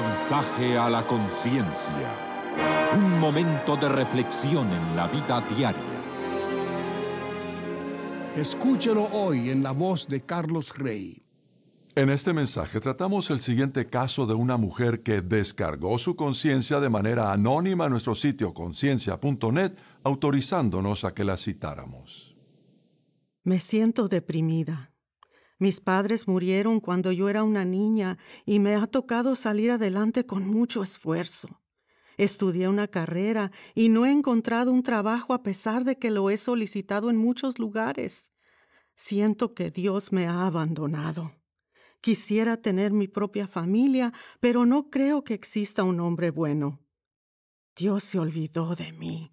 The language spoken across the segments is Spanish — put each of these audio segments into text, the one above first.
Mensaje a la conciencia. Un momento de reflexión en la vida diaria. Escúchelo hoy en la voz de Carlos Rey. En este mensaje tratamos el siguiente caso de una mujer que descargó su conciencia de manera anónima a nuestro sitio conciencia.net, autorizándonos a que la citáramos. Me siento deprimida. Mis padres murieron cuando yo era una niña y me ha tocado salir adelante con mucho esfuerzo. Estudié una carrera y no he encontrado un trabajo a pesar de que lo he solicitado en muchos lugares. Siento que Dios me ha abandonado. Quisiera tener mi propia familia, pero no creo que exista un hombre bueno. Dios se olvidó de mí.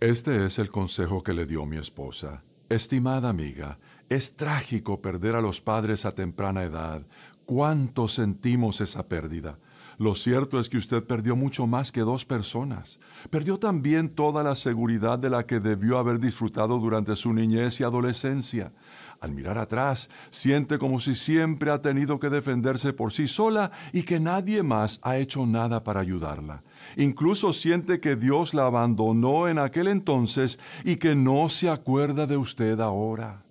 Este es el consejo que le dio mi esposa. Estimada amiga, es trágico perder a los padres a temprana edad. ¿Cuánto sentimos esa pérdida? Lo cierto es que usted perdió mucho más que dos personas. Perdió también toda la seguridad de la que debió haber disfrutado durante su niñez y adolescencia. Al mirar atrás, siente como si siempre ha tenido que defenderse por sí sola y que nadie más ha hecho nada para ayudarla. Incluso siente que Dios la abandonó en aquel entonces y que no se acuerda de usted ahora.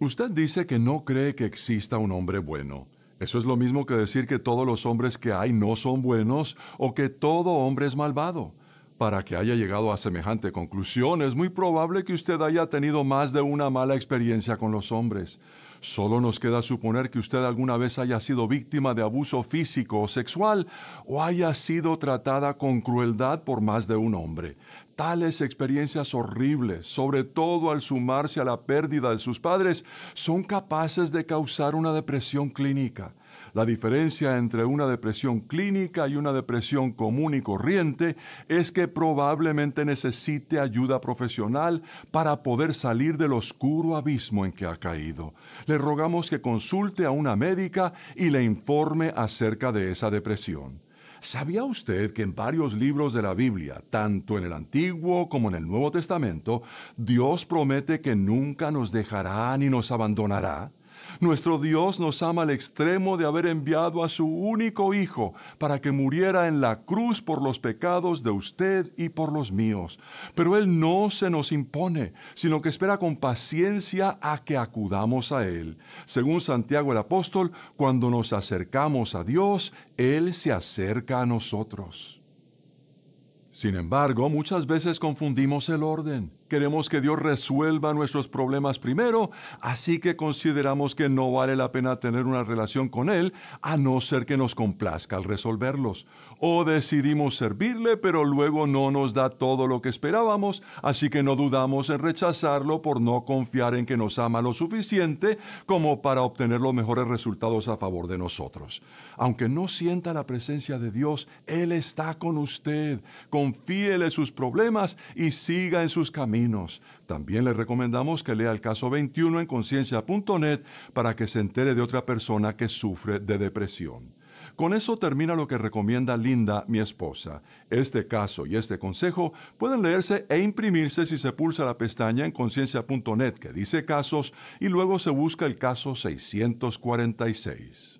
Usted dice que no cree que exista un hombre bueno eso es lo mismo que decir que todos los hombres que hay no son buenos o que todo hombre es malvado. Para que haya llegado a semejante conclusión, es muy probable que usted haya tenido más de una mala experiencia con los hombres. Solo nos queda suponer que usted alguna vez haya sido víctima de abuso físico o sexual o haya sido tratada con crueldad por más de un hombre. Tales experiencias horribles, sobre todo al sumarse a la pérdida de sus padres, son capaces de causar una depresión clínica. La diferencia entre una depresión clínica y una depresión común y corriente es que probablemente necesite ayuda profesional para poder salir del oscuro abismo en que ha caído. Le rogamos que consulte a una médica y le informe acerca de esa depresión. ¿Sabía usted que en varios libros de la Biblia, tanto en el Antiguo como en el Nuevo Testamento, Dios promete que nunca nos dejará ni nos abandonará? Nuestro Dios nos ama al extremo de haber enviado a su único Hijo para que muriera en la cruz por los pecados de usted y por los míos. Pero Él no se nos impone, sino que espera con paciencia a que acudamos a Él. Según Santiago el apóstol, cuando nos acercamos a Dios, Él se acerca a nosotros. Sin embargo, muchas veces confundimos el orden. Queremos que Dios resuelva nuestros problemas primero, así que consideramos que no vale la pena tener una relación con Él a no ser que nos complazca al resolverlos. O decidimos servirle, pero luego no nos da todo lo que esperábamos, así que no dudamos en rechazarlo por no confiar en que nos ama lo suficiente como para obtener los mejores resultados a favor de nosotros. Aunque no sienta la presencia de Dios, Él está con usted. Confíele sus problemas y siga en sus caminos también le recomendamos que lea el caso 21 en conciencia.net para que se entere de otra persona que sufre de depresión. Con eso termina lo que recomienda Linda, mi esposa. Este caso y este consejo pueden leerse e imprimirse si se pulsa la pestaña en conciencia.net que dice casos y luego se busca el caso 646.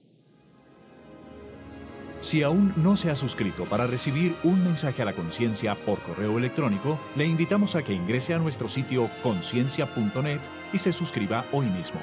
Si aún no se ha suscrito para recibir un mensaje a la conciencia por correo electrónico, le invitamos a que ingrese a nuestro sitio conciencia.net y se suscriba hoy mismo.